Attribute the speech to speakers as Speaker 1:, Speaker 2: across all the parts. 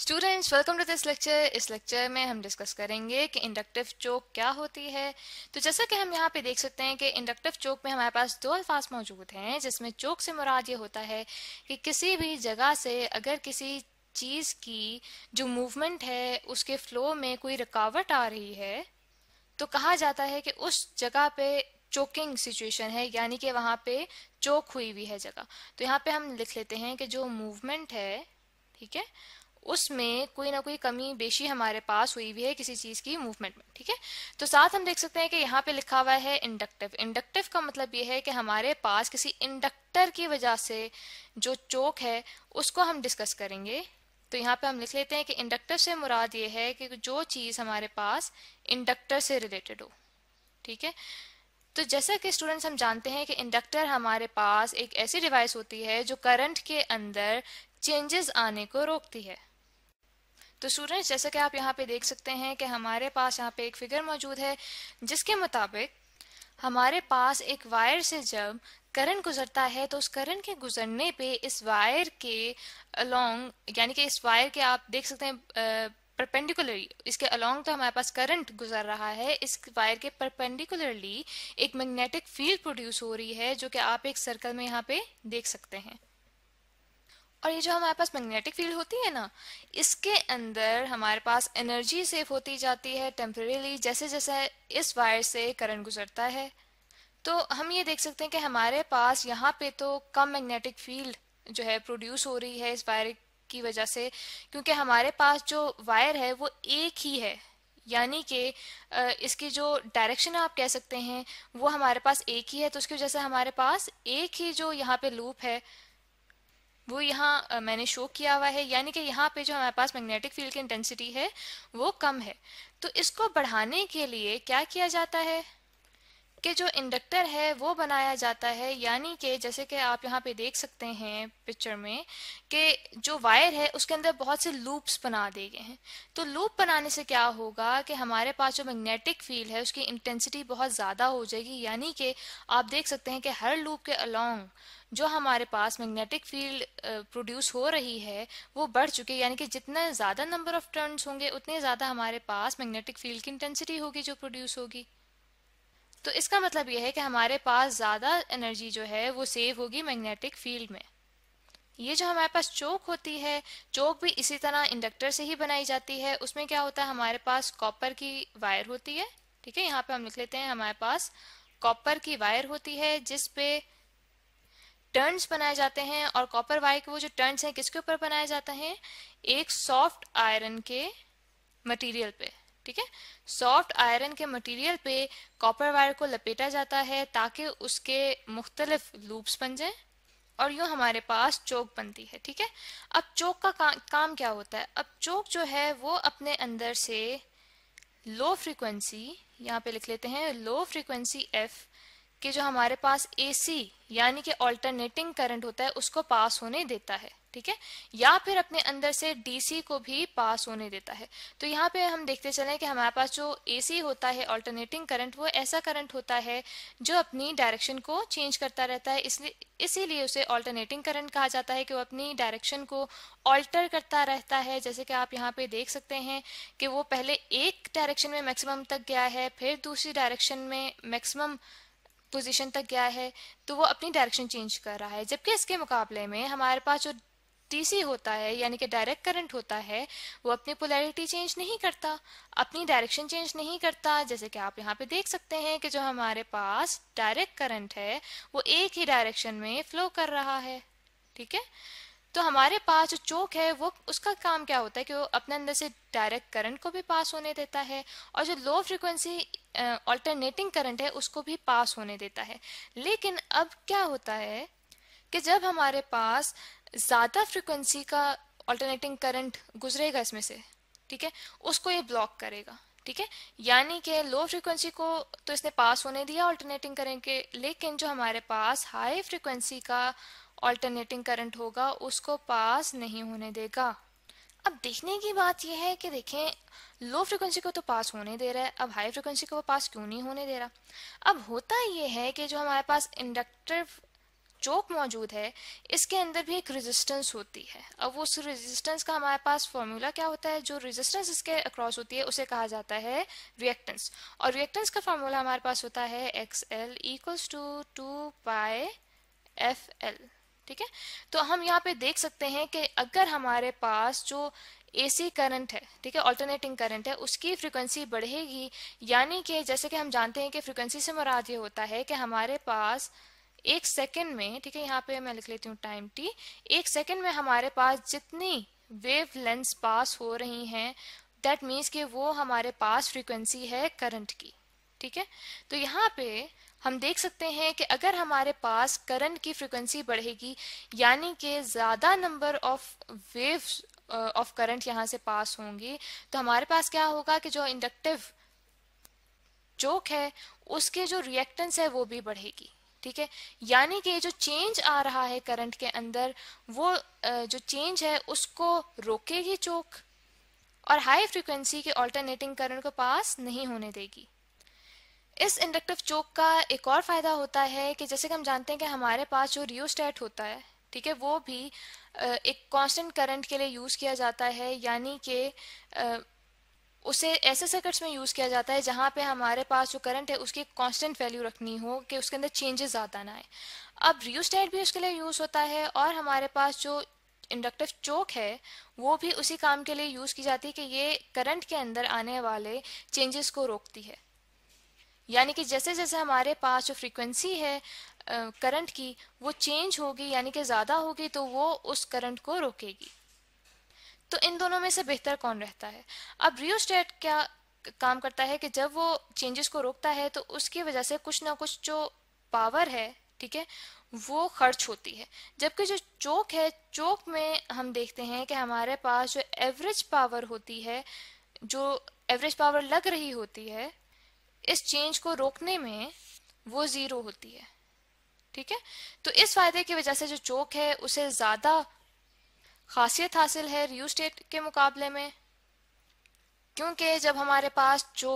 Speaker 1: students welcome to this lecture इस lecture में हम डिस्कस करेंगे कि इंडक्टिव चोक क्या होती है तो जैसा कि हम यहाँ पे देख सकते हैं कि इंडक्टिव चोक में हमारे पास दो अल्फाज मौजूद हैं जिसमें चोक से मुराद ये होता है कि किसी भी जगह से अगर किसी चीज़ की जो मूवमेंट है उसके फ्लो में कोई रुकावट आ रही है तो कहा जाता है कि उस जगह पे चोकिंग सिचुएशन है यानी कि वहाँ पे चोक हुई हुई है जगह तो यहाँ पे हम लिख लेते हैं कि जो मूवमेंट है ठीक है उसमें कोई ना कोई कमी बेशी हमारे पास हुई भी है किसी चीज़ की मूवमेंट में ठीक है तो साथ हम देख सकते हैं कि यहाँ पे लिखा हुआ है इंडक्टिव इंडक्टिव का मतलब ये है कि हमारे पास किसी इंडक्टर की वजह से जो चोक है उसको हम डिस्कस करेंगे तो यहाँ पे हम लिख लेते हैं कि इंडक्टिव से मुराद ये है कि जो चीज़ हमारे पास इंडक्टर से रिलेटेड हो ठीक है तो जैसा कि स्टूडेंट्स हम जानते हैं कि इंडक्टर हमारे पास एक ऐसी डिवाइस होती है जो करंट के अंदर चेंजेस आने को रोकती है तो स्टूडेंट्स जैसा कि आप यहाँ पे देख सकते हैं कि हमारे पास यहाँ पे एक फिगर मौजूद है जिसके मुताबिक हमारे पास एक वायर से जब करंट गुजरता है तो उस करंट के गुजरने पे इस वायर के अलोंग यानी कि इस वायर के आप देख सकते हैं परपेंडिकुलरली इसके अलोंग तो हमारे पास करंट गुजर रहा है इस वायर के परपेंडिकुलरली एक मैग्नेटिक फील्ड प्रोड्यूस हो रही है जो कि आप एक सर्कल में यहाँ पे देख सकते हैं और ये जो हमारे पास मैग्नेटिक फील्ड होती है ना इसके अंदर हमारे पास एनर्जी सेव होती जाती है टेम्परेली जैसे जैसे इस वायर से करंट गुजरता है तो हम ये देख सकते हैं कि हमारे पास यहाँ पे तो कम मैग्नेटिक फील्ड जो है प्रोड्यूस हो रही है इस वायर की वजह से क्योंकि हमारे पास जो वायर है वो एक ही है यानी कि इसकी जो डायरेक्शन आप कह सकते हैं वो हमारे पास एक ही है तो उसकी वजह से हमारे पास एक ही जो यहाँ पे लूप है वो यहाँ मैंने शो किया हुआ है यानी कि यहाँ पे जो हमारे पास मैग्नेटिक फील्ड की इंटेंसिटी है वो कम है तो इसको बढ़ाने के लिए क्या किया जाता है कि जो इंडक्टर है वो बनाया जाता है यानी कि जैसे कि आप यहाँ पे देख सकते हैं पिक्चर में कि जो वायर है उसके अंदर बहुत से लूप्स बना दिए गए हैं तो लूप बनाने से क्या होगा कि हमारे पास जो मैग्नेटिक फील्ड है उसकी इंटेंसिटी बहुत ज़्यादा हो जाएगी यानी कि आप देख सकते हैं कि हर लूप के अलॉन्ग जो हमारे पास मैग्नेटिक फील्ड प्रोड्यूस हो रही है वो बढ़ चुकी है यानी कि जितना ज़्यादा नंबर ऑफ टर्न्स होंगे उतने ज़्यादा हमारे पास मैग्नेटिक फील्ड की इंटेंसिटी होगी जो प्रोड्यूस होगी तो इसका मतलब यह है कि हमारे पास ज़्यादा एनर्जी जो है वो सेव होगी मैग्नेटिक फील्ड में ये जो हमारे पास चौक होती है चौक भी इसी तरह इंडक्टर से ही बनाई जाती है उसमें क्या होता है हमारे पास कॉपर की वायर होती है ठीक है यहाँ पे हम लिख लेते हैं हमारे पास कॉपर की वायर होती है जिस पे टर्न्स बनाए जाते हैं और कॉपर वायर के वो जो टर्न्स हैं किसके ऊपर बनाए जाते हैं एक सॉफ्ट आयरन के मटेरियल पे ठीक है सॉफ्ट आयरन के मटेरियल पे कॉपर वायर को लपेटा जाता है ताकि उसके मुख्तलिफ लूप्स बन जाएं और यूँ हमारे पास चौक बनती है ठीक है अब चौक का, का काम क्या होता है अब चौक जो है वो अपने अंदर से लो फ्रीक्वेंसी यहाँ पे लिख लेते हैं लो फ्रीक्वेंसी एफ के जो हमारे पास एसी यानी कि अल्टरनेटिंग करंट होता है उसको पास होने देता है ठीक है या फिर अपने अंदर से डीसी को भी पास होने देता है तो यहाँ पे हम देखते चले कि हमारे पास जो एसी होता है ऑल्टरनेटिंग करंट वो ऐसा करंट होता है जो अपनी डायरेक्शन को चेंज करता रहता है इसलिए इसीलिए उसे ऑल्टरनेटिंग करंट कहा जाता है कि वो अपनी डायरेक्शन को ऑल्टर करता रहता है जैसे कि आप यहाँ पे देख सकते हैं कि वो पहले एक डायरेक्शन में मैक्सिमम तक गया है फिर दूसरी डायरेक्शन में मैक्सिमम पोजीशन तक गया है तो वो अपनी डायरेक्शन चेंज कर रहा है जबकि इसके मुकाबले में हमारे पास जो डीसी होता है यानी कि डायरेक्ट करंट होता है वो अपनी पोलैरिटी चेंज नहीं करता अपनी डायरेक्शन चेंज नहीं करता जैसे कि आप यहाँ पे देख सकते हैं कि जो हमारे पास डायरेक्ट करंट है वो एक ही डायरेक्शन में फ्लो कर रहा है ठीक है तो हमारे पास जो चौक है वो उसका काम क्या होता है कि वो अपने अंदर से डायरेक्ट करंट को भी पास होने देता है और जो लो फ्रिक्वेंसी ऑल्टरनेटिंग करंट है उसको भी पास होने देता है लेकिन अब क्या होता है कि जब हमारे पास ज़्यादा फ्रिक्वेंसी का ऑल्टरनेटिंग करंट गुजरेगा इसमें से ठीक है उसको ये ब्लॉक करेगा ठीक है यानी कि लो फ्रिक्वेंसी को तो इसने पास होने दिया ऑल्टरनेटिंग करंट के लेकिन जो हमारे पास हाई फ्रिक्वेंसी का ऑल्टरनेटिंग करंट होगा उसको पास नहीं होने देगा अब देखने की बात यह है कि देखें लो फ्रिक्वेंसी को तो पास होने दे रहा है अब हाई फ्रिक्वेंसी को वो पास क्यों नहीं होने दे रहा अब होता यह है कि जो हमारे पास इंडक्टिव चौक मौजूद है इसके अंदर भी एक रेजिस्टेंस होती है अब उस रेजिस्टेंस का हमारे पास फॉर्मूला क्या होता है जो रेजिस्टेंस इसके अक्रॉस होती है उसे कहा जाता है रिएक्टेंस और रिएक्टेंस का फॉर्मूला हमारे पास होता है X L equals to two pi F L ठीक है तो हम यहाँ पे देख सकते हैं कि अगर हमारे पास जो एसी करंट है ठीक है ऑल्टरनेटिंग करंट है उसकी फ्रिक्वेंसी बढ़ेगी यानी कि जैसे कि हम जानते हैं कि फ्रिक्वेंसी से मुराद ये होता है कि हमारे पास एक सेकेंड में ठीक है यहाँ पे मैं लिख लेती हूँ टाइम टी एक सेकेंड में हमारे पास जितनी वेव लेंस पास हो रही हैं दैट मीन्स कि वो हमारे पास फ्रीक्वेंसी है करंट की ठीक है तो यहाँ पे हम देख सकते हैं कि अगर हमारे पास करंट की फ्रिक्वेंसी बढ़ेगी यानी कि ज़्यादा number of wave of current यहाँ से पास होंगी तो हमारे पास क्या होगा कि जो इंडक्टिव चोक है उसके जो रिएक्टेंस है वो भी बढ़ेगी ठीक है यानी कि जो चेंज आ रहा है करंट के अंदर वो जो चेंज है उसको रोकेगी चोक और हाई फ्रिक्वेंसी के ऑल्टरनेटिंग करंट को पास नहीं होने देगी इस इंडक्टिव चौक का एक और फायदा होता है कि जैसे कि हम जानते हैं कि हमारे पास जो रियोस्टेट होता है ठीक है वो भी एक कांस्टेंट करंट के लिए यूज किया जाता है यानी कि उसे ऐसे सर्किट्स में यूज़ किया जाता है जहाँ पे हमारे पास जो करंट है उसकी कांस्टेंट वैल्यू रखनी हो कि उसके अंदर चेंजेस ज़्यादा ना आए अब रियोस्टेट भी उसके लिए यूज़ होता है और हमारे पास जो इंडक्टिव चोक है वो भी उसी काम के लिए यूज़ की जाती है कि ये करंट के अंदर आने वाले चेंजेस को रोकती है यानी कि जैसे जैसे हमारे पास जो फ्रीक्वेंसी है करंट की वो चेंज होगी यानी कि ज़्यादा होगी तो वो उस करंट को रोकेगी तो इन दोनों में से बेहतर कौन रहता है अब रियोस्टेट क्या काम करता है कि जब वो चेंजेस को रोकता है तो उसकी वजह से कुछ ना कुछ जो पावर है ठीक है वो खर्च होती है जबकि जो चौक है चौक में हम देखते हैं कि हमारे पास जो एवरेज पावर होती है जो एवरेज पावर लग रही होती है इस चेंज को रोकने में वो ज़ीरो होती है ठीक है तो इस फायदे की वजह से जो चौक है उसे ज़्यादा खासियत हासिल है रियू स्टेट के मुकाबले में क्योंकि जब हमारे पास जो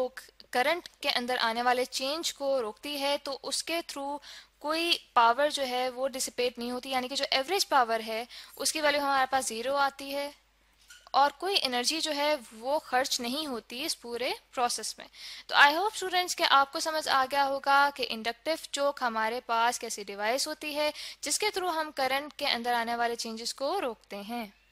Speaker 1: करंट के अंदर आने वाले चेंज को रोकती है तो उसके थ्रू कोई पावर जो है वो डिसिपेट नहीं होती यानी कि जो एवरेज पावर है उसकी वैल्यू हमारे पास ज़ीरो आती है और कोई एनर्जी जो है वो खर्च नहीं होती इस पूरे प्रोसेस में तो आई होप स्टूडेंट्स के आपको समझ आ गया होगा कि इंडक्टिव चोक हमारे पास कैसी डिवाइस होती है जिसके थ्रू हम करंट के अंदर आने वाले चेंजेस को रोकते हैं